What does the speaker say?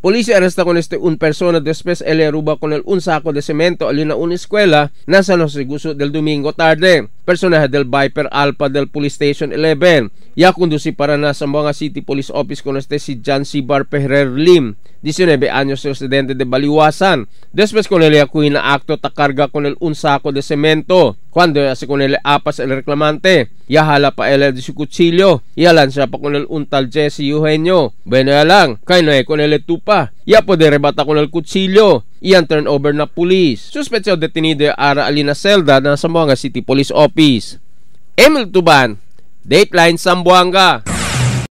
Polisi arresta con este un persona después él le ruba con el un saco de cemento alina una escuela na San Jose Guso del domingo tarde. Personaje del Viper Alpha del Police Station 11. Ya conduci para na sa mga City Police Office con este si John Sibar Perrer Lim. 19 años residente de Baliwasan. Después con el yakuin na acto takarga con el un saco de cemento cuando hace con el apas el reclamante y jala pa el de su cuchillo y alancia pa con el untal Jesse Eugenio bueno ya lang kay no con el tupa ya poder rebata con el cuchillo y ang turnover na police suspecho detenido ara alina selda na Sambuanga City Police Office Emil Tuban Dateline Sambuanga